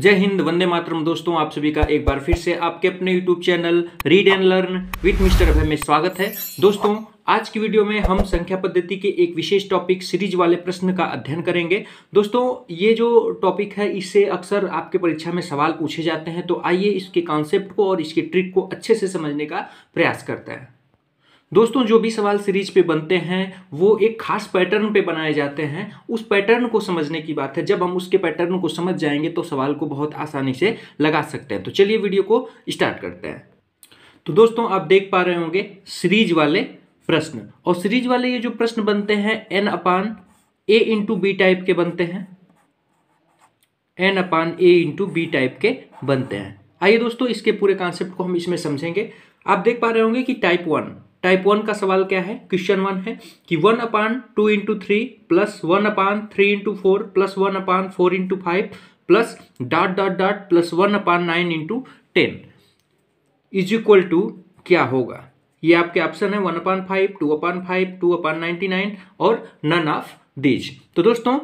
जय हिंद वंदे मातरम दोस्तों आप सभी का एक बार फिर से आपके अपने YouTube channel read and learn with mister Abhay में स्वागत है दोस्तों आज की वीडियो में हम संख्या पद्धति के एक विशेष टॉपिक सीरीज वाले प्रश्न का अध्ययन करेंगे दोस्तों ये जो टॉपिक है इससे अक्सर आपके परीक्षा में सवाल पूछे जाते हैं तो आइए इसके कॉन्सेप्ट को और इसके ट्रिक को अच्छे से समझने का प्रयास करते हैं दोस्तों जो भी सवाल सीरीज पे बनते हैं वो एक खास पैटर्न पे बनाए जाते हैं उस पैटर्न को समझने की बात है जब हम उसके पैटर्न को समझ जाएंगे तो सवाल को बहुत आसानी से लगा सकते हैं तो चलिए वीडियो को स्टार्ट करते हैं तो दोस्तों आप देख पा रहे होंगे सीरीज वाले प्रश्न और सीरीज वाले ये जो प्रश्न बनते हैं n upon a into b type के बनते हैं n upon a into b type के बनते हैं आइए दोस्तों इसके पूरे कॉन्सेप्ट को हम इसमें समझेंगे आप देख पा रहे होंगे कि टाइप वन टाइप वन का सवाल क्या है क्वेश्चन वन है कि one upon two into three plus one upon three into four plus one upon four into five plus dot dot dot plus one upon nine into ten is equal to क्या होगा ये आपके option है one upon five two upon five two upon ninety nine और none of these तो दोस्तों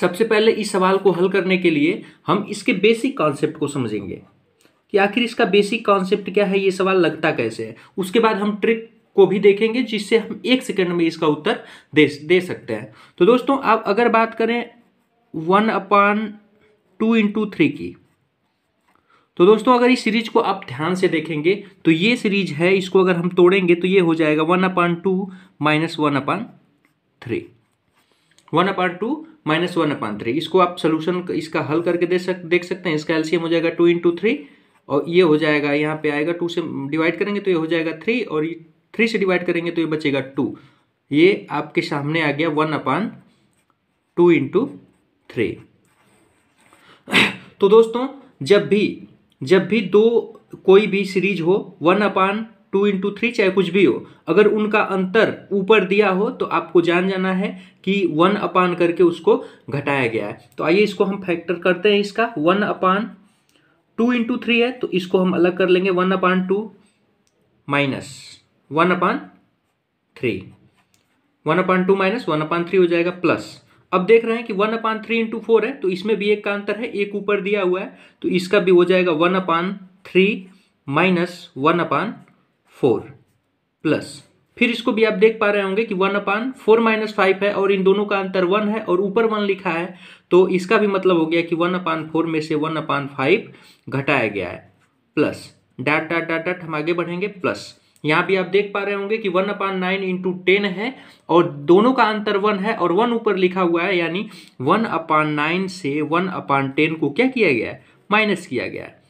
सबसे पहले इस सवाल को हल करने के लिए हम इसके बेसिक कॉन्सेप्ट को समझेंगे कि आखिर इसका बेसिक कॉन्सेप्ट क्या है ये सवाल लगता कैसे है उसके बाद हम ट्रिक को भी देखेंगे जिससे हम एक सेकंड में इसका उत्तर दे दे सकते हैं तो दोस्तों आप अगर बात करें one upon two into three की तो दोस्तों अगर इस सीरीज को आप ध्यान से देखेंगे तो ये सीरीज है इसको अगर हम तोड़ेंगे तो ये हो जाएगा one upon two minus one upon three one upon two minus one upon three इसको आप सोल्यूशन इसका हल करके दे सक देख सकते हैं इसका एलसीएम हो जाएगा टू इंटू थ्री और ये हो जाएगा यहाँ पे आएगा टू से डिवाइड करेंगे तो ये हो जाएगा थ्री और थ्री से डिवाइड करेंगे तो ये बचेगा टू ये आपके सामने आ गया one upon two into three तो दोस्तों जब भी जब भी दो कोई भी सीरीज हो one upon two into three चाहे कुछ भी हो अगर उनका अंतर ऊपर दिया हो तो आपको जान जाना है कि वन अपान करके उसको घटाया गया है तो आइए इसको हम फैक्टर करते हैं इसका one upon two into three है तो इसको हम अलग कर लेंगे one upon two minus one upon three one upon two minus one upon three हो जाएगा प्लस अब देख रहे हैं कि one upon three into four है तो इसमें भी एक का अंतर है एक ऊपर दिया हुआ है तो इसका भी हो जाएगा one upon three minus one upon four plus फिर इसको भी आप देख पा रहे होंगे कि one upon four minus five है और इन दोनों का अंतर वन है और ऊपर वन लिखा है तो इसका भी मतलब हो गया कि वन अपान फोर में से वन अपान फाइव घटाया गया है plus dot dot dot dot हम आगे बढ़ेंगे प्लस यहाँ भी आप देख पा रहे होंगे कि one upon nine into ten है और दोनों का अंतर वन है और वन ऊपर लिखा हुआ है यानी वन अपान नाइन से वन अपान टेन को क्या किया गया है माइनस किया गया है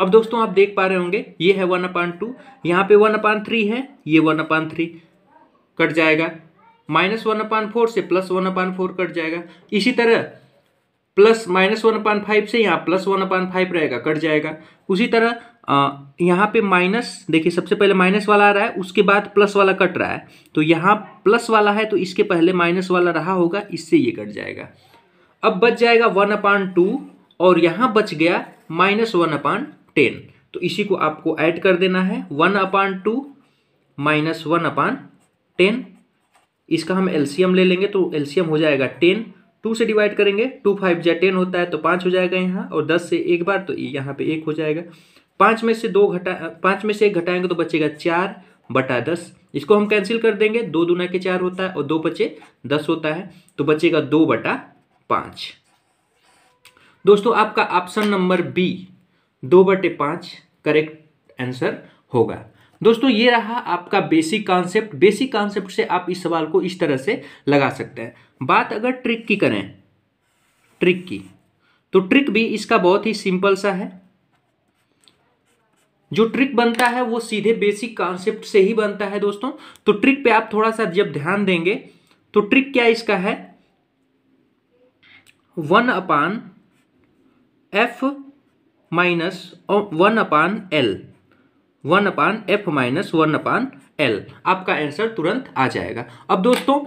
अब दोस्तों आप देख पा रहे होंगे ये है वन अपान टू यहाँ पे वन अपान थ्री है ये वन अपान थ्री कट जाएगा माइनस वन अपान फोर से plus one upon four cut जाएगा इसी तरह plus minus one upon five से यहाँ प्लस वन अपान फाइव रहेगा कट जाएगा उसी तरह यहाँ पे माइनस देखिए सबसे पहले माइनस वाला आ रहा है उसके बाद प्लस वाला कट रहा है तो यहाँ प्लस वाला है तो इसके पहले माइनस वाला रहा होगा इससे ये कट जाएगा अब बच जाएगा वन अपान टू और यहाँ बच गया माइनस वन अपान टेन तो इसी को आपको ऐड कर देना है one upon two minus one upon ten इसका हम एल्सियम ले लेंगे तो एलसीएम हो जाएगा टेन टू से डिवाइड करेंगे टू फाइव जै टेन होता है तो पाँच हो जाएगा यहाँ और दस से एक बार तो यहाँ पे एक हो जाएगा पाँच में से दो घटा पाँच में से एक घटाएंगे तो बचेगा चार बटा दस इसको हम कैंसिल कर देंगे दो दुना के चार होता है और दो बचे दस होता है तो बचेगा दो बटा पाँच दोस्तों आपका ऑप्शन नंबर बी दो बटे पांच करेक्ट आंसर होगा दोस्तों ये रहा आपका बेसिक कॉन्सेप्ट बेसिक कॉन्सेप्ट से आप इस सवाल को इस तरह से लगा सकते हैं बात अगर ट्रिक की करें ट्रिक की तो ट्रिक भी इसका बहुत ही सिंपल सा है जो ट्रिक बनता है वो सीधे बेसिक कॉन्सेप्ट से ही बनता है दोस्तों तो ट्रिक पे आप थोड़ा सा जब ध्यान देंगे तो ट्रिक क्या इसका है one upon F minus one upon L one upon F minus one upon L आपका आंसर तुरंत आ जाएगा अब दोस्तों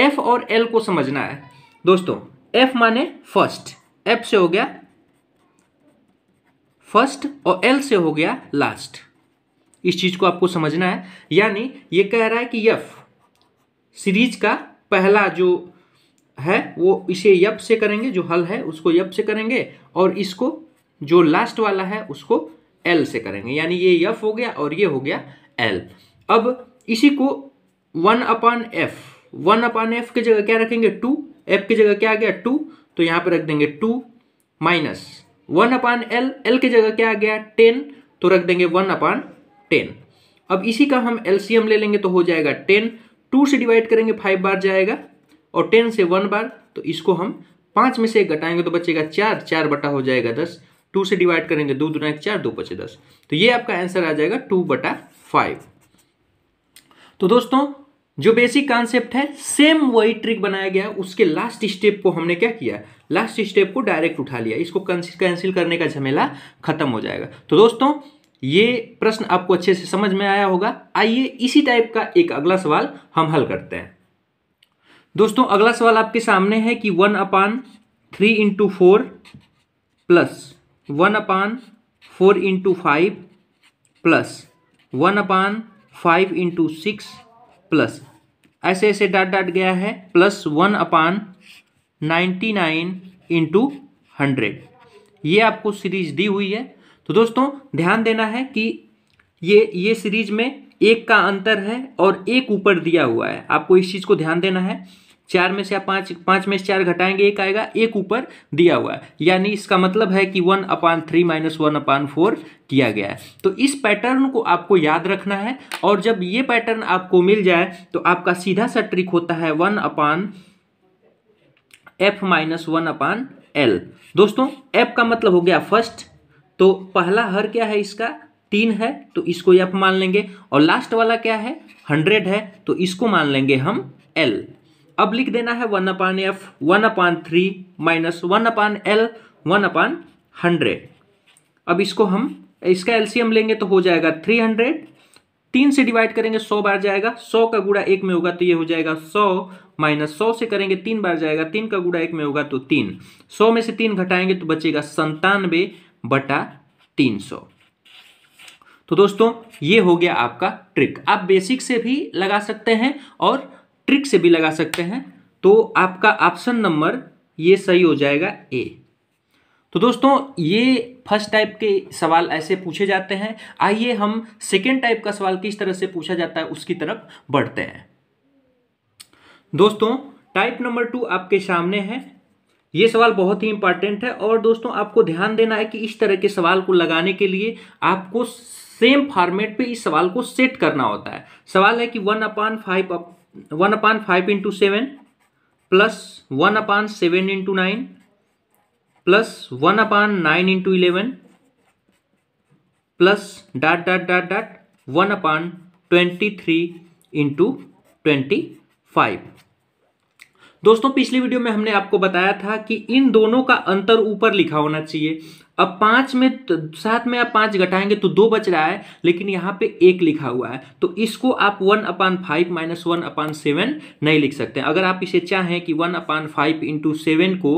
एफ और एल को समझना है दोस्तों एफ माने फर्स्ट एफ से हो गया फर्स्ट और एल से हो गया लास्ट इस चीज को आपको समझना है यानी ये कह रहा है कि एफ सीरीज का पहला जो है वो इसे यप से करेंगे जो हल है उसको यप से करेंगे और इसको जो लास्ट वाला है उसको एल से करेंगे यानी ये यफ हो गया और ये हो गया एल अब इसी को one upon F one upon F की जगह क्या रखेंगे टू एफ की जगह क्या आ गया टू तो यहाँ पर रख देंगे two minus one upon L L की जगह क्या आ गया टेन तो रख देंगे वन अपान टेन अब इसी का हम एलसीएम ले लेंगे तो हो जाएगा टेन टू से डिवाइड करेंगे फाइव बार जाएगा और टेन से वन बार तो इसको हम पाँच में से एक घटाएंगे तो बचेगा चार चार बटा हो जाएगा दस टू से डिवाइड करेंगे दो दो एक चार दो पचे दस तो ये आपका आंसर आ जाएगा टू बटा फाइव तो दोस्तों जो बेसिक कॉन्सेप्ट है सेम वही ट्रिक बनाया गया उसके लास्ट स्टेप को हमने क्या किया लास्ट स्टेप को डायरेक्ट उठा लिया इसको कैंसिल करने का झमेला खत्म हो जाएगा तो दोस्तों ये प्रश्न आपको अच्छे से समझ में आया होगा आइए इसी टाइप का एक अगला सवाल हम हल करते हैं दोस्तों अगला सवाल आपके सामने है कि one upon three into four plus one upon four into five plus one upon five into six plus ऐसे ऐसे डाट डाट गया है plus one upon ninety nine into hundred ये आपको सीरीज दी हुई है तो दोस्तों ध्यान देना है कि ये ये सीरीज में एक का अंतर है और एक ऊपर दिया हुआ है आपको इस चीज़ को ध्यान देना है चार में से आप पाँच पाँच में से चार घटाएंगे एक आएगा एक ऊपर दिया हुआ है यानी इसका मतलब है कि one upon three minus one upon four किया गया है तो इस पैटर्न को आपको याद रखना है और जब ये पैटर्न आपको मिल जाए तो आपका सीधा सा ट्रिक होता है one upon F minus one upon L दोस्तों एफ का मतलब हो गया फर्स्ट तो पहला हर क्या है इसका तीन है तो इसको एफ मान लेंगे और लास्ट वाला क्या है हंड्रेड है तो इसको मान लेंगे हम एल अब लिख देना है one upon F one upon three minus one upon L one upon hundred अब इसको हम इसका एलसीएम लेंगे तो हो जाएगा थ्री हंड्रेड तीन से डिवाइड करेंगे सौ बार जाएगा सौ का गुड़ा एक में होगा तो ये हो जाएगा सौ माइनस सौ से करेंगे तीन बार जाएगा तीन का गुड़ा एक में होगा तो तीन सौ में से तीन घटाएंगे तो बचेगा संतानवे बटा तीन सौ तो दोस्तों ये हो गया आपका ट्रिक आप बेसिक से भी लगा सकते हैं और ट्रिक से भी लगा सकते हैं तो आपका ऑप्शन नंबर ये सही हो जाएगा ए तो दोस्तों ये फर्स्ट टाइप के सवाल ऐसे पूछे जाते हैं आइए हम सेकेंड टाइप का सवाल किस तरह से पूछा जाता है उसकी तरफ बढ़ते हैं दोस्तों टाइप नंबर टू आपके सामने है ये सवाल बहुत ही इंपॉर्टेंट है और दोस्तों आपको ध्यान देना है कि इस तरह के सवाल को लगाने के लिए आपको सेम फॉर्मेट पे इस सवाल को सेट करना होता है सवाल है कि one upon five one upon five into seven plus one upon seven into nine plus one upon nine into eleven plus dot dot dot dot one upon twenty three into twenty five दोस्तों पिछली video में हमने आपको बताया था कि इन दोनों का अंतर ऊपर लिखा होना चाहिए अब पाँच में तो सात में आप पाँच घटाएंगे तो दो बच रहा है लेकिन यहाँ पे एक लिखा हुआ है तो इसको आप one upon five minus one upon seven नहीं लिख सकते अगर आप इसे चाहें कि one upon five into seven को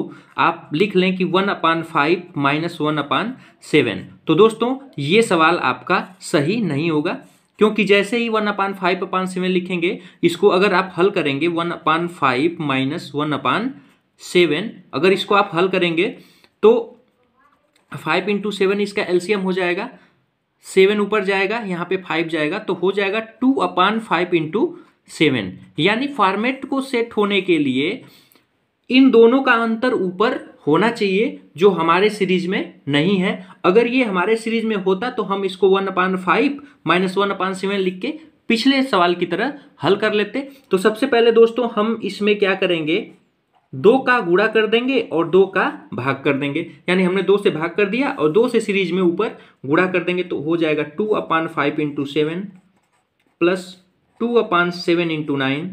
आप लिख लें कि one upon five minus one upon seven तो दोस्तों ये सवाल आपका सही नहीं होगा क्योंकि जैसे ही one upon five upon seven लिखेंगे इसको अगर आप हल करेंगे one upon five minus one upon seven अगर इसको आप हल करेंगे तो फाइव इंटू सेवन इसका एलसीएम हो जाएगा सेवन ऊपर जाएगा यहाँ पे फाइव जाएगा तो हो जाएगा two upon five into seven यानी फॉर्मेट को सेट होने के लिए इन दोनों का अंतर ऊपर होना चाहिए जो हमारे सीरीज में नहीं है अगर ये हमारे सीरीज में होता तो हम इसको one upon five minus one upon seven लिख के पिछले सवाल की तरह हल कर लेते तो सबसे पहले दोस्तों हम इसमें क्या करेंगे दो का गुड़ा कर देंगे और दो का भाग कर देंगे यानी हमने दो से भाग कर दिया और दो से सीरीज में ऊपर गुड़ा कर देंगे तो हो जाएगा two upon five into seven plus two upon seven into nine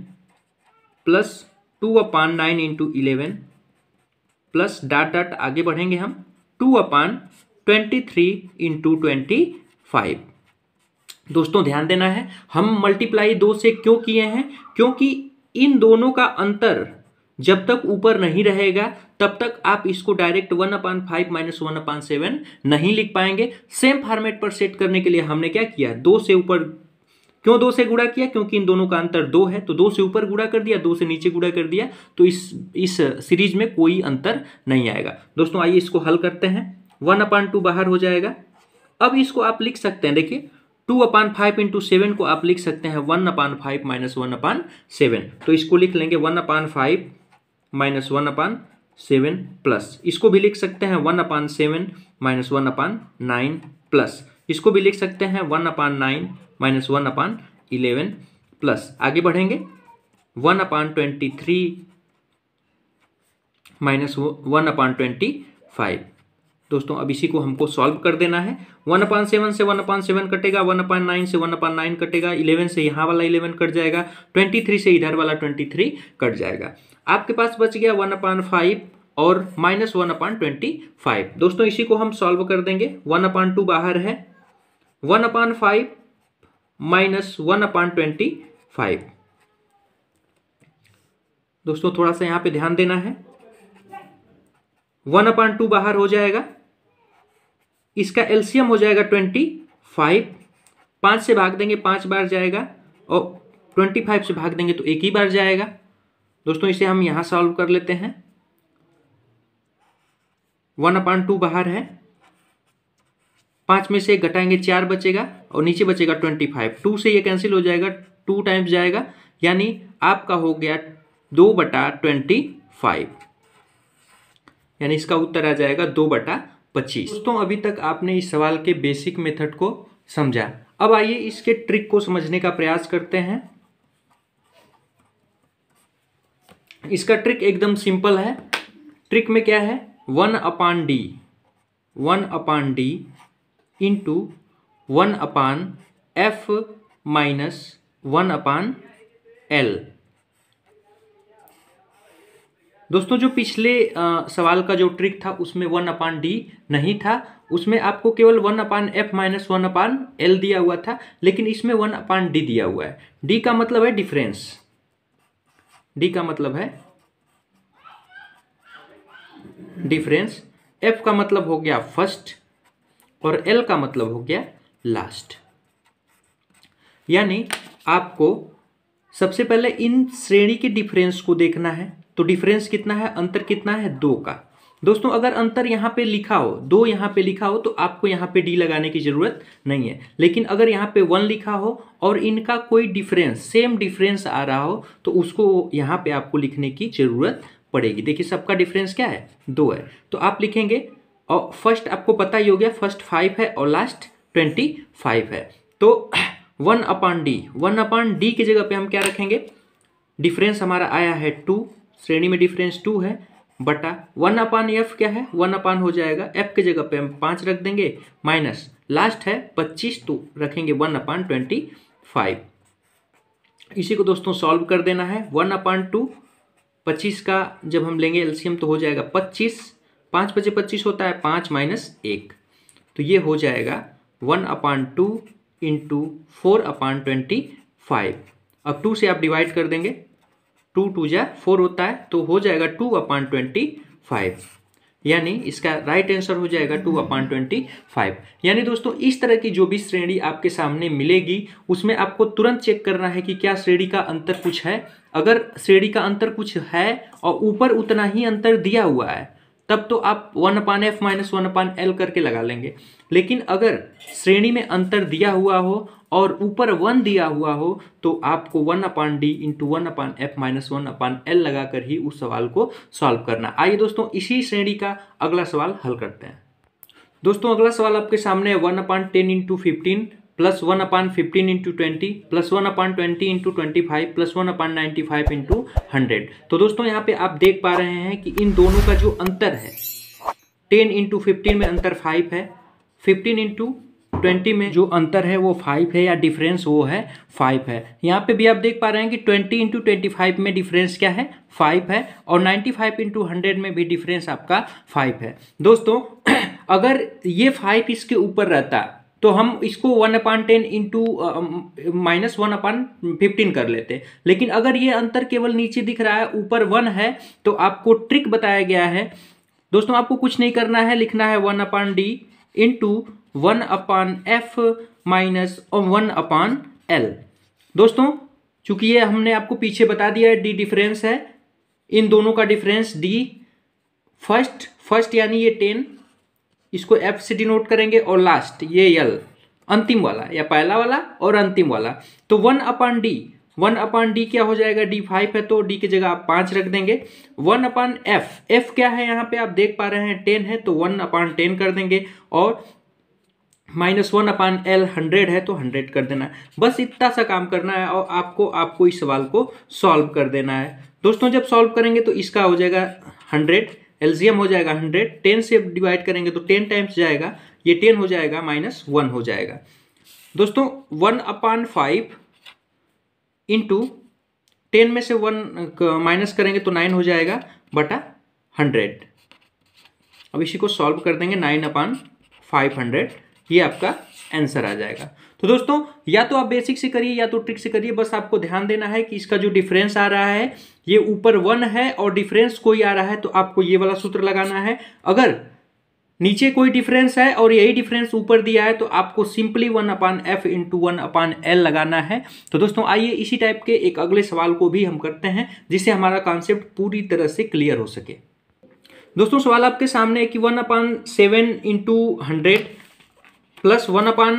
plus two upon nine into eleven plus dot dot आगे बढ़ेंगे हम two upon twenty three into twenty five दोस्तों ध्यान देना है हम मल्टीप्लाई दो से क्यों किए हैं क्योंकि इन दोनों का अंतर जब तक ऊपर नहीं रहेगा तब तक आप इसको direct one upon five minus one upon seven नहीं लिख पाएंगे सेम फॉर्मेट पर सेट करने के लिए हमने क्या किया दो से ऊपर क्यों दो से गुड़ा किया क्योंकि इन दोनों का अंतर दो है तो दो से ऊपर गुड़ा कर दिया दो से नीचे गुड़ा कर दिया तो इस इस सीरीज में कोई अंतर नहीं आएगा दोस्तों आइए इसको हल करते हैं वन अपान टू बाहर हो जाएगा अब इसको आप लिख सकते हैं देखिए two upon five into seven को आप लिख सकते हैं one upon five minus one upon seven तो इसको लिख लेंगे one upon five minus one upon seven plus इसको भी लिख सकते हैं one upon seven minus one upon nine plus इसको भी लिख सकते हैं one upon nine minus one upon eleven plus आगे बढ़ेंगे one upon twenty three minus one upon twenty five दोस्तों अब इसी को हमको सॉल्व कर देना है वन अपान सेवन से वन अपान सेवन कटेगा वन अपान नाइन से वन अपान नाइन कटेगा इलेवन से यहाँ वाला इलेवन कट जाएगा ट्वेंटी थ्री से इधर वाला ट्वेंटी थ्री कट जाएगा आपके पास बच गया वन अपान फाइव और minus one upon twenty five दोस्तों इसी को हम सॉल्व कर देंगे वन अपान टू बाहर है one upon five minus one upon twenty five दोस्तों थोड़ा सा यहां पे ध्यान देना है वन अपान टू बाहर हो जाएगा इसका एल्सियम हो जाएगा ट्वेंटी फाइव पांच से भाग देंगे पांच बार जाएगा और ट्वेंटी फाइव से भाग देंगे तो एक ही बार जाएगा दोस्तों इसे हम यहाँ सॉल्व कर लेते हैं वन अपान टू बाहर है पाँच में से घटाएंगे चार बचेगा और नीचे बचेगा ट्वेंटी फाइव टू से ये कैंसिल हो जाएगा टू टाइम्स जाएगा यानी आपका हो गया दो बटा ट्वेंटी फाइव यानी इसका उत्तर आ जाएगा दो बटा पच्चीस तो अभी तक आपने इस सवाल के बेसिक मेथड को समझा अब आइए इसके ट्रिक को समझने का प्रयास करते हैं इसका ट्रिक एकदम सिंपल है ट्रिक में क्या है one upon D one upon D into one upon F minus one upon L दोस्तों जो पिछले आ, सवाल का जो ट्रिक था उसमें वन अपान डी नहीं था उसमें आपको केवल one upon F minus one upon L दिया हुआ था लेकिन इसमें वन अपान डी दिया हुआ है डी का मतलब है डिफरेंस डी का मतलब है डिफरेंस एफ का मतलब हो गया फर्स्ट और एल का मतलब हो गया लास्ट यानी आपको सबसे पहले इन श्रेणी के डिफरेंस को देखना है तो डिफरेंस कितना है अंतर कितना है दो का दोस्तों अगर अंतर यहाँ पे लिखा हो दो यहाँ पे लिखा हो तो आपको यहाँ पे डी लगाने की ज़रूरत नहीं है लेकिन अगर यहाँ पे वन लिखा हो और इनका कोई डिफरेंस सेम डिफरेंस आ रहा हो तो उसको यहाँ पे आपको लिखने की ज़रूरत पड़ेगी देखिए सबका डिफरेंस क्या है दो है तो आप लिखेंगे और फर्स्ट आपको पता ही हो गया फर्स्ट फाइव है और लास्ट ट्वेंटी फाइव है तो one upon D one upon D की जगह पे हम क्या रखेंगे डिफरेंस हमारा आया है टू श्रेणी में डिफरेंस टू है बटा वन अपान एफ क्या है वन अपान हो जाएगा एफ के जगह पे हम पाँच रख देंगे माइनस लास्ट है पच्चीस तो रखेंगे वन अपान ट्वेंटी फाइव इसी को दोस्तों सॉल्व कर देना है वन अपान टू पच्चीस का जब हम लेंगे एलसीएम तो हो जाएगा पच्चीस पाँच बजे पच्चीस होता है पाँच माइनस एक तो ये हो जाएगा one upon two into four upon twenty five अब टू से आप डिवाइड कर देंगे टू टू जै फोर होता है तो हो जाएगा टू अपॉन ट्वेंटी फाइव यानी इसका राइट आंसर हो जाएगा टू अपॉन ट्वेंटी फाइव यानी दोस्तों इस तरह की जो भी श्रेणी आपके सामने मिलेगी उसमें आपको तुरंत चेक करना है कि क्या श्रेणी का अंतर कुछ है अगर श्रेणी का अंतर कुछ है और ऊपर उतना ही अंतर दिया हुआ है तब तो आप one upon F minus one upon L करके लगा लेंगे लेकिन अगर श्रेणी में अंतर दिया हुआ हो और ऊपर वन दिया हुआ हो तो आपको one upon D into one upon F minus one upon L लगाकर ही उस सवाल को सॉल्व करना आइए दोस्तों इसी श्रेणी का अगला सवाल हल करते हैं दोस्तों अगला सवाल आपके सामने है one upon ten into fifteen plus one upon fifteen into twenty plus one upon twenty into twenty five plus one upon ninety five into hundred तो दोस्तों यहाँ पे आप देख पा रहे हैं कि इन दोनों का जो अंतर है टेन इंटू फिफ्टीन में अंतर फाइव है फिफ्टीन इंटू ट्वेंटी में जो अंतर है वो फाइव है या डिफरेंस वो है फाइव है यहाँ पे भी आप देख पा रहे हैं कि ट्वेंटी इंटू ट्वेंटी फाइव में डिफरेंस क्या है फाइव है और नाइन्टी फाइव इंटू हंड्रेड में भी डिफरेंस आपका फाइव है दोस्तों अगर ये फाइव इसके ऊपर रहता तो हम इसको one upon ten into minus one upon fifteen कर लेते लेकिन अगर ये अंतर केवल नीचे दिख रहा है ऊपर वन है तो आपको ट्रिक बताया गया है दोस्तों आपको कुछ नहीं करना है लिखना है one upon D into one upon F minus और वन अपान एल दोस्तों चूंकि ये हमने आपको पीछे बता दिया है डी डिफरेंस है इन दोनों का डिफरेंस डी फर्स्ट फर्स्ट यानी ये टेन इसको एफ से डिनोट करेंगे और लास्ट ये एल अंतिम वाला या पहला वाला और अंतिम वाला तो one upon D one upon D क्या हो जाएगा डी फाइव है तो डी की जगह आप पाँच रख देंगे वन अपान एफ एफ क्या है यहाँ पे आप देख पा रहे हैं टेन है तो वन अपान टेन कर देंगे और minus one upon L hundred है तो हंड्रेड कर देना है बस इतना सा काम करना है और आपको आपको इस सवाल को सॉल्व कर देना है दोस्तों जब सॉल्व करेंगे तो इसका हो जाएगा हंड्रेड एलजीएम हो जाएगा हंड्रेड टेन से डिवाइड करेंगे तो टेन टाइम्स जाएगा ये टेन हो जाएगा माइनस वन हो जाएगा दोस्तों one upon five into ten में से वन माइनस करेंगे तो नाइन हो जाएगा बटा हंड्रेड अब इसी को सॉल्व कर देंगे नाइन अपान फाइव हंड्रेड ये आपका आंसर आ जाएगा तो दोस्तों या तो आप बेसिक से करिए या तो ट्रिक से करिए बस आपको ध्यान देना है कि इसका जो डिफरेंस आ रहा है ये ऊपर वन है और डिफरेंस कोई आ रहा है तो आपको ये वाला सूत्र लगाना है अगर नीचे कोई डिफरेंस है और यही डिफरेंस ऊपर दिया है तो आपको simply one upon F into one upon L लगाना है तो दोस्तों आइए इसी टाइप के एक अगले सवाल को भी हम करते हैं जिससे हमारा कॉन्सेप्ट पूरी तरह से क्लियर हो सके दोस्तों सवाल आपके सामने है कि one upon seven into hundred plus one upon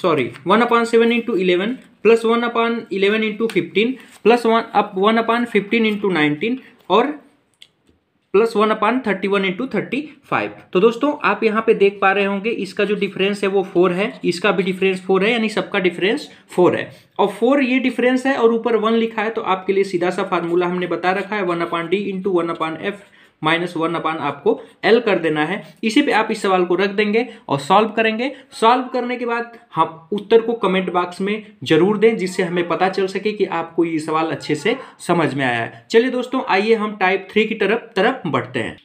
sorry one upon seven into eleven plus one upon eleven into fifteen plus one up one upon fifteen into nineteen और plus one upon thirty one into thirty five तो दोस्तों आप यहाँ पे देख पा रहे होंगे इसका जो डिफरेंस है वो फोर है इसका भी डिफरेंस फोर है यानी सबका डिफरेंस फोर है और फोर ये डिफरेंस है और ऊपर वन लिखा है तो आपके लिए सीधा सा फार्मूला हमने बता रखा है one upon D into one upon F minus one upon आपको एल कर देना है इसी पे आप इस सवाल को रख देंगे और सॉल्व करेंगे सॉल्व करने के बाद हम उत्तर को कमेंट बॉक्स में जरूर दें जिससे हमें पता चल सके कि आपको ये सवाल अच्छे से समझ में आया है चलिए दोस्तों आइए हम टाइप थ्री की तरफ तरफ बढ़ते हैं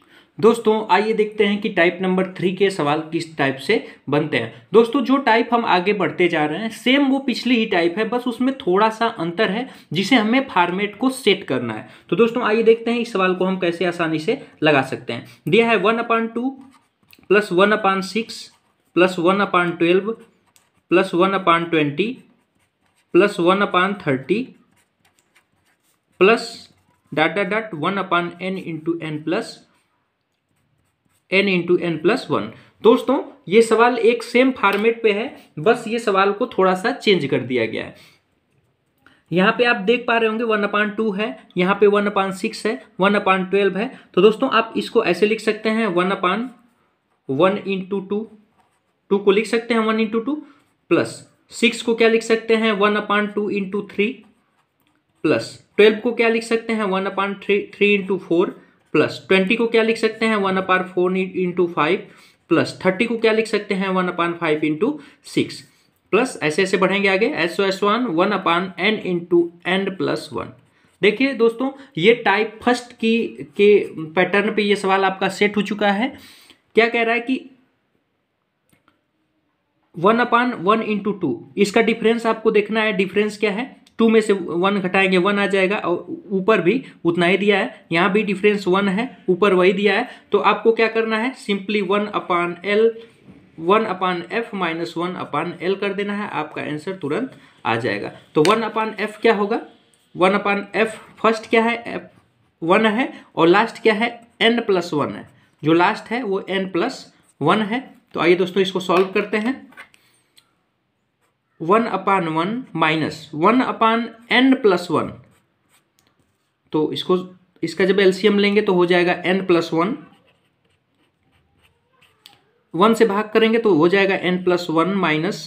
दोस्तों आइए देखते हैं कि टाइप नंबर थ्री के सवाल किस टाइप से बनते हैं दोस्तों जो टाइप हम आगे बढ़ते जा रहे हैं सेम वो पिछली ही टाइप है बस उसमें थोड़ा सा अंतर है जिसे हमें फॉर्मेट को सेट करना है तो दोस्तों आइए देखते हैं इस सवाल को हम कैसे आसानी से लगा सकते हैं दिया है one upon two plus one upon six plus one upon twelve plus one upon twenty plus one upon thirty plus dot dot one upon N into N plus N into N plus one दोस्तों ये सवाल एक same format पे है बस ये सवाल को थोड़ा सा चेंज कर दिया गया है यहाँ पे आप देख पा रहे होंगे वन अपान टू है यहाँ पे वन अपान सिक्स है वन अपान ट्वेल्व है तो दोस्तों आप इसको ऐसे लिख सकते हैं one upon one into two two को लिख सकते हैं one into two plus six को क्या लिख सकते हैं one upon two into three plus twelve को क्या लिख सकते हैं one upon three three into four plus twenty को क्या लिख सकते हैं one upon four into five plus thirty को क्या लिख सकते हैं one upon five into six plus ऐसे ऐसे बढ़ेंगे आगे S O S one one upon N into N plus one देखिए दोस्तों ये टाइप फर्स्ट की के पैटर्न पे ये सवाल आपका सेट हो चुका है क्या कह रहा है कि one upon one into two इसका डिफरेंस आपको देखना है डिफरेंस क्या है टू में से वन घटाएंगे वन आ जाएगा और ऊपर भी उतना ही दिया है यहाँ भी डिफरेंस वन है ऊपर वही दिया है तो आपको क्या करना है simply one upon L one upon F minus one upon L कर देना है आपका आंसर तुरंत आ जाएगा तो वन अपान एफ क्या होगा वन अपान एफ फर्स्ट क्या है एफ वन है और लास्ट क्या है एन प्लस वन है जो लास्ट है वो एन प्लस वन है तो आइए दोस्तों इसको सॉल्व करते हैं one upon one minus one upon N plus one तो इसको इसका जब एलसीएम लेंगे तो हो जाएगा एन प्लस वन वन से भाग करेंगे तो हो जाएगा N plus one minus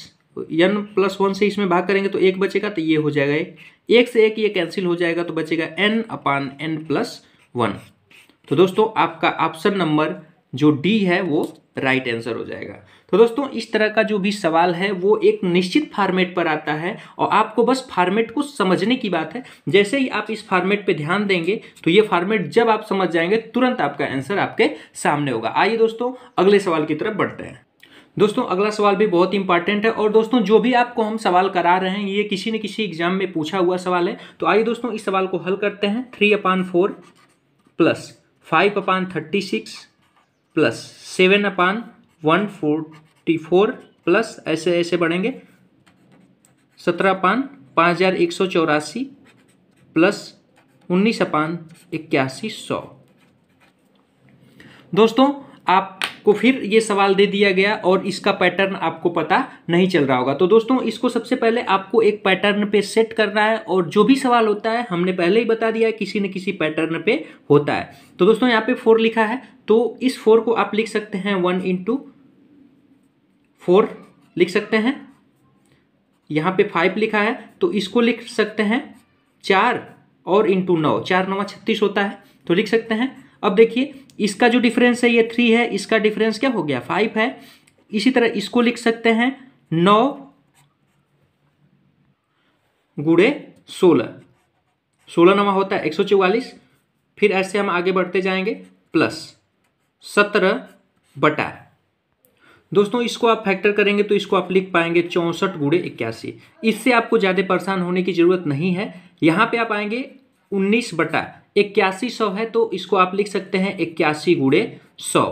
N plus one से इसमें भाग करेंगे तो एक बचेगा तो ये हो जाएगा एक से एक ये कैंसिल हो जाएगा तो बचेगा N upon N plus one तो दोस्तों आपका ऑप्शन नंबर जो डी है वो राइट right आंसर हो जाएगा तो दोस्तों इस तरह का जो भी सवाल है वो एक निश्चित फार्मेट पर आता है और आपको बस फार्मेट को समझने की बात है जैसे ही आप इस फॉर्मेट पे ध्यान देंगे तो ये फार्मेट जब आप समझ जाएंगे तुरंत आपका आंसर आपके सामने होगा आइए दोस्तों अगले सवाल की तरफ बढ़ते हैं दोस्तों अगला सवाल भी बहुत इंपॉर्टेंट है और दोस्तों जो भी आपको हम सवाल करा रहे हैं ये किसी न किसी एग्जाम में पूछा हुआ सवाल है तो आइए दोस्तों इस सवाल को हल करते हैं three upon four plus five upon thirty six plus seven upon one forty four plus ऐसे ऐसे बढ़ेंगे सत्रह पान पाँच हज़ार एक सौ चौरासी प्लस उन्नीस पान इक्यासी सौ दोस्तों आप को फिर ये सवाल दे दिया गया और इसका पैटर्न आपको पता नहीं चल रहा होगा तो दोस्तों इसको सबसे पहले आपको एक पैटर्न पे सेट करना है और जो भी सवाल होता है हमने पहले ही बता दिया है किसी न किसी पैटर्न पे होता है तो दोस्तों यहाँ पे फोर लिखा है तो इस फोर को आप लिख सकते हैं वन इंटू फोर लिख सकते हैं यहाँ पे फाइव लिखा है तो इसको लिख सकते हैं चार और इंटू नौ चार नवा छत्तीस होता है तो लिख सकते हैं अब देखिए इसका जो डिफरेंस है ये थ्री है इसका डिफरेंस क्या हो गया फाइव है इसी तरह इसको लिख सकते हैं नौ गुड़े सोलह सोलह नवा होता है एक सौ चौवालीस फिर ऐसे हम आगे बढ़ते जाएंगे प्लस सत्रह बटा दोस्तों इसको आप फैक्टर करेंगे तो इसको आप लिख पाएंगे चौंसठ गुड़े इक्यासी इससे आपको ज़्यादा परेशान होने की ज़रूरत नहीं है यहाँ पे आप आएंगे उन्नीस बटा इक्यासी सौ है तो इसको आप लिख सकते हैं इक्यासी गुड़े सौ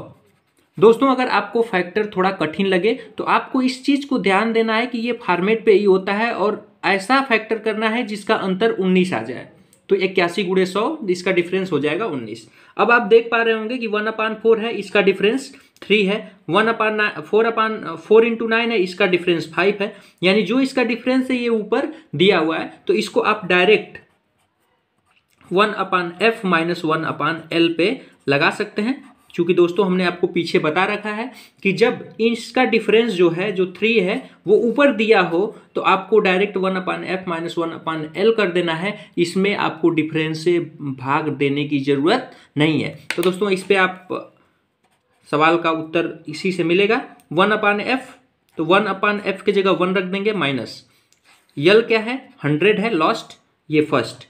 दोस्तों अगर आपको फैक्टर थोड़ा कठिन लगे तो आपको इस चीज़ को ध्यान देना है कि ये फॉर्मेट पे ही होता है और ऐसा फैक्टर करना है जिसका अंतर उन्नीस आ जाए तो इक्यासी गुड़े सौ इसका डिफरेंस हो जाएगा उन्नीस अब आप देख पा रहे होंगे कि वन अपान फोर है इसका डिफरेंस थ्री है one upon four upon four into nine है इसका डिफरेंस फाइव है यानी जो इसका डिफरेंस है ये ऊपर दिया हुआ है तो इसको आप direct one upon F minus one upon L पे लगा सकते हैं क्योंकि दोस्तों हमने आपको पीछे बता रखा है कि जब इसका डिफरेंस जो है जो थ्री है वो ऊपर दिया हो तो आपको direct one upon F minus one upon L कर देना है इसमें आपको डिफरेंस से भाग देने की ज़रूरत नहीं है तो दोस्तों इस पर आप सवाल का उत्तर इसी से मिलेगा वन अपान एफ तो वन अपान एफ की जगह वन रख देंगे माइनस यल क्या है हंड्रेड है लॉस्ट ये फर्स्ट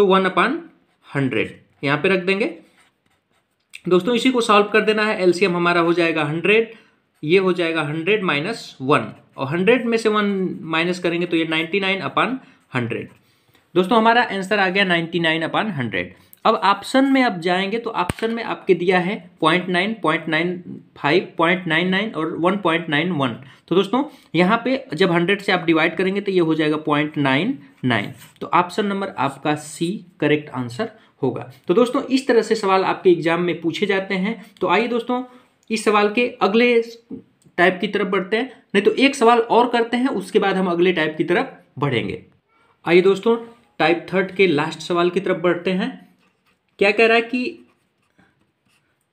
तो वन अपान हंड्रेड यहां पे रख देंगे दोस्तों इसी को सॉल्व कर देना है एलसीएम हमारा हो जाएगा हंड्रेड ये हो जाएगा हंड्रेड माइनस वन और हंड्रेड में से वन माइनस करेंगे तो ये नाइन्टी नाइन अपान हंड्रेड दोस्तों हमारा आंसर आ गया नाइन्टी नाइन अपान हंड्रेड अब ऑप्शन में आप जाएंगे तो ऑप्शन में आपके दिया है point nine point nine five point nine nine और वन पॉइंट नाइन वन तो दोस्तों यहाँ पे जब हंड्रेड से आप डिवाइड करेंगे तो ये हो जाएगा पॉइंट नाइन नाइन तो ऑप्शन नंबर आपका सी करेक्ट आंसर होगा तो दोस्तों इस तरह से सवाल आपके एग्जाम में पूछे जाते हैं तो आइए दोस्तों इस सवाल के अगले टाइप की तरफ बढ़ते हैं नहीं तो एक सवाल और करते हैं उसके बाद हम अगले टाइप की तरफ बढ़ेंगे आइए दोस्तों टाइप थर्ड के लास्ट सवाल की तरफ बढ़ते हैं क्या कह रहा है कि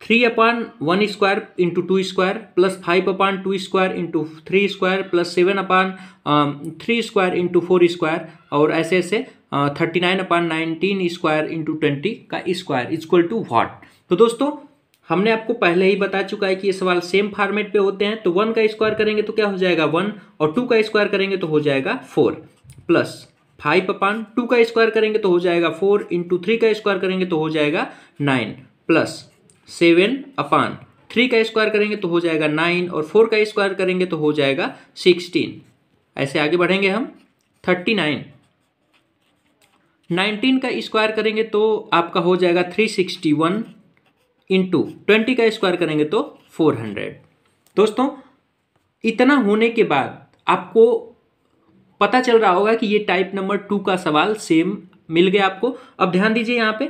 three upon one square into two square plus five upon two square into three square plus seven upon three square into four square और ऐसे ऐसे thirty nine upon nineteen square into twenty का स्क्वायर इक्वल टू वॉट तो दोस्तों हमने आपको पहले ही बता चुका है कि ये सवाल सेम फॉर्मेट पे होते हैं तो वन का स्क्वायर करेंगे तो क्या हो जाएगा वन और टू का स्क्वायर करेंगे तो हो जाएगा four plus five upon two का स्क्वायर करेंगे तो हो जाएगा फोर इंटू थ्री का स्क्वायर करेंगे तो हो जाएगा nine plus seven upon three का स्क्वायर करेंगे तो हो जाएगा नाइन और फोर का स्क्वायर करेंगे तो हो जाएगा सिक्सटीन ऐसे आगे बढ़ेंगे हम थर्टी नाइन नाइनटीन का स्क्वायर करेंगे तो आपका हो जाएगा three sixty one into twenty का स्क्वायर करेंगे तो फोर हंड्रेड दोस्तों इतना होने के बाद आपको पता चल रहा होगा कि ये टाइप नंबर टू का सवाल सेम मिल गया आपको अब ध्यान दीजिए यहाँ पे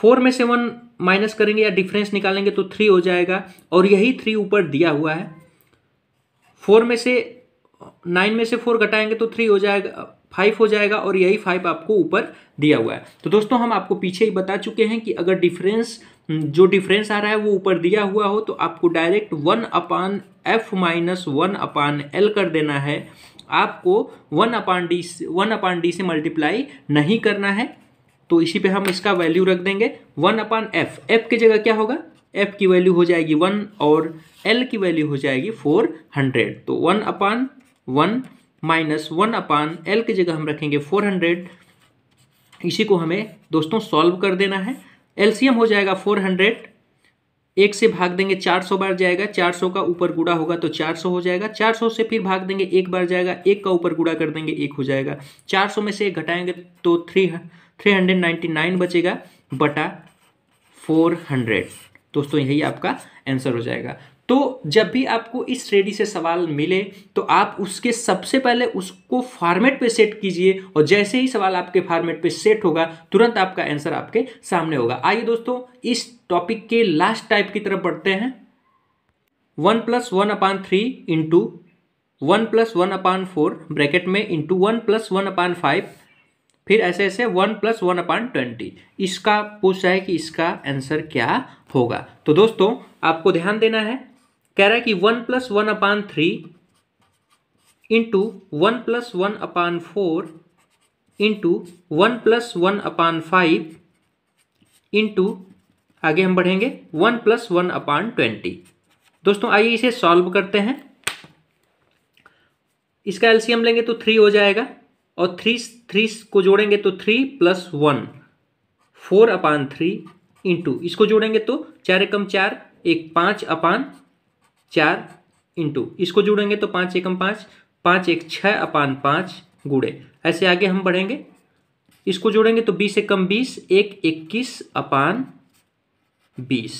फोर में से वन माइनस करेंगे या डिफरेंस निकालेंगे तो थ्री हो जाएगा और यही थ्री ऊपर दिया हुआ है फोर में से नाइन में से फोर घटाएंगे तो थ्री हो जाएगा फाइव हो जाएगा और यही फाइव आपको ऊपर दिया हुआ है तो दोस्तों हम आपको पीछे ही बता चुके हैं कि अगर डिफरेंस जो डिफरेंस आ रहा है वो ऊपर दिया हुआ हो तो आपको direct one upon F minus one upon L कर देना है आपको one upon D one upon D से मल्टीप्लाई नहीं करना है तो इसी पे हम इसका वैल्यू रख देंगे वन अपान एफ एफ की जगह क्या होगा एफ की वैल्यू हो जाएगी वन और एल की वैल्यू हो जाएगी फोर हंड्रेड तो one upon one minus one upon L की जगह हम रखेंगे फोर हंड्रेड इसी को हमें दोस्तों सॉल्व कर देना है एलसीएम हो जाएगा फोर हंड्रेड एक से भाग देंगे चार सौ बार जाएगा चार सौ का ऊपर गुड़ा होगा तो चार सौ हो जाएगा चार सौ से फिर भाग देंगे एक बार जाएगा एक का ऊपर गुड़ा कर देंगे एक हो जाएगा चार सौ में से एक घटाएंगे तो three three hundred ninety nine बचेगा बटा फोर हंड्रेड दोस्तों यही आपका आंसर हो जाएगा तो जब भी आपको इस श्रेणी से सवाल मिले तो आप उसके सबसे पहले उसको फॉर्मेट पे सेट कीजिए और जैसे ही सवाल आपके फॉर्मेट पे सेट होगा तुरंत आपका आंसर आपके सामने होगा आइए दोस्तों इस टॉपिक के लास्ट टाइप की तरफ बढ़ते हैं one plus one upon three into one plus one upon four bracket में into one plus one upon five फिर ऐसे ऐसे one plus one upon twenty इसका पूछा है कि इसका आंसर क्या होगा तो दोस्तों आपको ध्यान देना है कह रहा है कि one plus one upon three into one plus one upon four into one plus one upon five into आगे हम बढ़ेंगे one plus one upon twenty दोस्तों आइए इसे सॉल्व करते हैं इसका एलसीएम लेंगे तो थ्री हो जाएगा और थ्री थ्री को जोड़ेंगे तो three plus one four upon three into इसको जोड़ेंगे तो चार एकम चार एक पाँच अपान चार इंटू इसको जोड़ेंगे तो पाँच एकम पाँच पाँच एक छः अपान पाँच गुड़े ऐसे आगे हम बढ़ेंगे इसको जोड़ेंगे तो बीस एकम बीस एक इक्कीस अपान बीस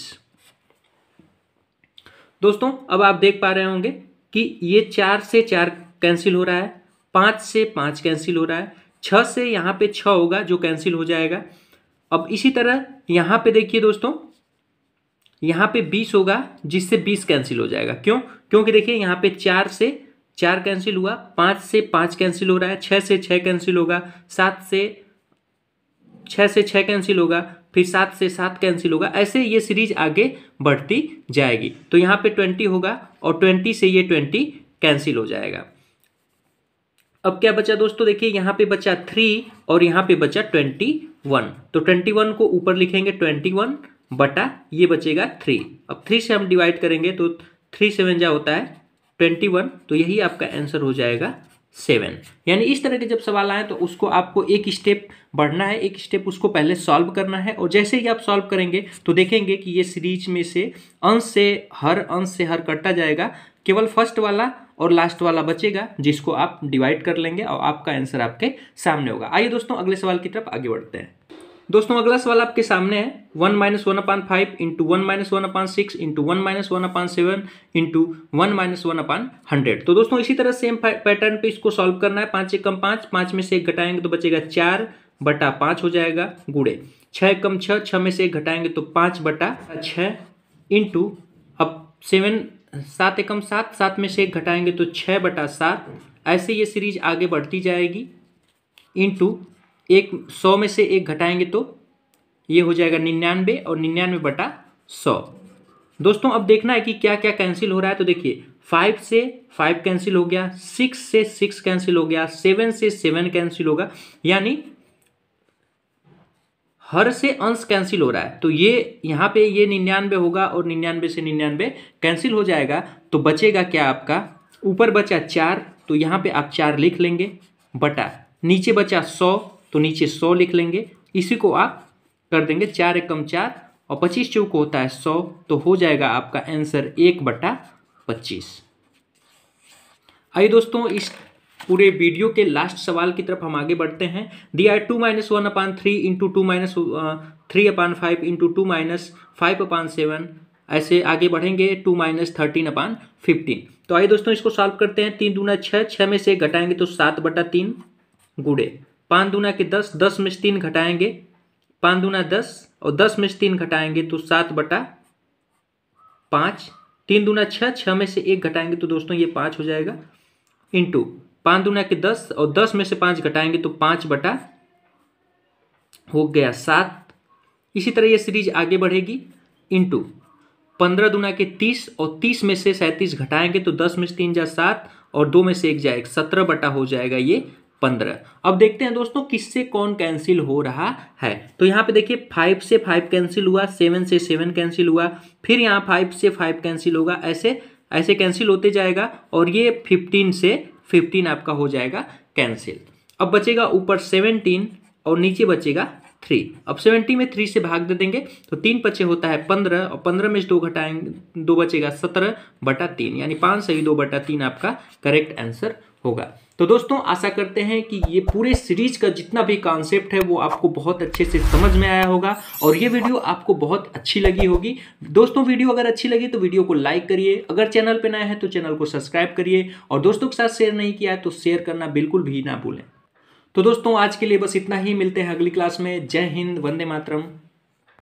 दोस्तों अब आप देख पा रहे होंगे कि ये चार से चार कैंसिल हो रहा है पाँच से पाँच कैंसिल हो रहा है छः से यहाँ पे छः होगा जो कैंसिल हो जाएगा अब इसी तरह यहाँ पे देखिए दोस्तों यहाँ पे बीस होगा जिससे बीस कैंसिल हो जाएगा क्यों क्योंकि देखिए यहाँ पे चार से चार कैंसिल हुआ पाँच से पाँच कैंसिल हो रहा है छः से छः कैंसिल होगा सात से छः से छः कैंसिल होगा फिर सात से सात कैंसिल होगा ऐसे ये सीरीज आगे बढ़ती जाएगी तो यहाँ पे ट्वेंटी होगा और ट्वेंटी से ये ट्वेंटी कैंसिल हो जाएगा अब क्या बचा दोस्तों देखिए यहाँ पे बचा थ्री और यहाँ पे बचा ट्वेंटी वन तो ट्वेंटी वन को ऊपर लिखेंगे ट्वेंटी वन बटा ये बचेगा थ्री अब थ्री से हम डिवाइड करेंगे तो थ्री सेवन जा होता है ट्वेंटी वन तो यही आपका आंसर हो जाएगा सेवन यानी इस तरह के जब सवाल आए तो उसको आपको एक स्टेप बढ़ना है एक स्टेप उसको पहले सॉल्व करना है और जैसे ही आप सॉल्व करेंगे तो देखेंगे कि ये सीरीज में से अंश से हर अंश से हर कटा जाएगा केवल फर्स्ट वाला और लास्ट वाला बचेगा जिसको आप डिवाइड कर लेंगे और आपका आंसर आपके सामने होगा आइए दोस्तों अगले सवाल की तरफ आगे बढ़ते हैं दोस्तों अगला सवाल आपके सामने है one minus one upon five into one minus one upon six into one minus one upon seven into one minus one upon hundred तो दोस्तों इसी तरह सेम पैटर्न पे इसको सॉल्व करना है पाँच एकम पाँच पाँच में से एक घटाएंगे तो बचेगा चार बटा पाँच हो जाएगा गुड़े छः एकम छः छः में से एक घटाएंगे तो पाँच बटा छः इंटू अब सेवन सात एकम सात सात में से एक घटाएंगे तो छः बटा सात ऐसे ये सीरीज आगे बढ़ती जाएगी इंटू एक सौ में से एक घटाएंगे तो ये हो जाएगा निन्यानवे और निन्यानवे बटा सौ दोस्तों अब देखना है कि क्या क्या कैंसिल हो रहा है तो देखिए फाइव से फाइव कैंसिल हो गया सिक्स से सिक्स कैंसिल हो गया सेवन से सेवन कैंसिल होगा यानी हर से अंश कैंसिल हो रहा है तो ये यहाँ पे ये निन्यानवे होगा और निन्यानवे से निन्यानवे कैंसिल हो जाएगा तो बचेगा क्या आपका ऊपर बचा चार तो यहाँ पे आप चार लिख लेंगे बटा नीचे बचा सौ तो नीचे सौ लिख लेंगे इसी को आप कर देंगे चार एकम चार और पच्चीस चौक होता है सौ तो हो जाएगा आपका आंसर एक बटा पच्चीस आइए दोस्तों इस पूरे वीडियो के लास्ट सवाल की तरफ हम आगे बढ़ते हैं दी आर two minus one upon three into two minus three upon five into two minus five upon seven ऐसे आगे बढ़ेंगे two minus thirteen upon fifteen तो आइए दोस्तों इसको सॉल्व करते हैं तीन दूना छः छः में से घटाएंगे तो सात बटा तीन गुड़े पाँच दूना के दस दस में से तीन घटाएंगे पाँच दूना दस और दस में से तीन घटाएंगे तो सात बटा पाँच तीन दूना छः छः में से एक घटाएंगे तो दोस्तों ये पाँच हो जाएगा इंटू पाँच दूना के दस और दस में से पाँच घटाएंगे तो पाँच बटा हो गया सात इसी तरह ये सीरीज आगे बढ़ेगी इंटू पंद्रह दूना के तीस और तीस में से सैंतीस घटाएंगे तो दस में से तीन जा सात और दो में से एक जाए सत्रह बटा हो जाएगा ये पंद्रह अब देखते हैं दोस्तों किससे कौन कैंसिल हो रहा है तो यहाँ पे देखिए फाइव से फाइव कैंसिल हुआ सेवन से सेवन कैंसिल हुआ फिर यहाँ फाइव से फाइव कैंसिल होगा ऐसे ऐसे कैंसिल होते जाएगा और ये फिफ्टीन से फिफ्टीन आपका हो जाएगा कैंसिल अब बचेगा ऊपर सेवनटीन और नीचे बचेगा थ्री अब सेवेंटी में थ्री से भाग दे देंगे तो तीन पचे होता है पंद्रह और पंद्रह में से दो घटाएंगे दो बचेगा सत्रह बटा तीन यानी पाँच सही दो बटा तीन आपका करेक्ट आंसर होगा तो दोस्तों आशा करते हैं कि ये पूरे सीरीज का जितना भी कॉन्सेप्ट है वो आपको बहुत अच्छे से समझ में आया होगा और ये वीडियो आपको बहुत अच्छी लगी होगी दोस्तों वीडियो अगर अच्छी लगी तो वीडियो को लाइक करिए अगर चैनल पर नया है तो चैनल को सब्सक्राइब करिए और दोस्तों के साथ शेयर नहीं किया है तो शेयर करना बिल्कुल भी ना भूलें तो दोस्तों आज के लिए बस इतना ही मिलते हैं अगली क्लास में जय हिंद वंदे मातरम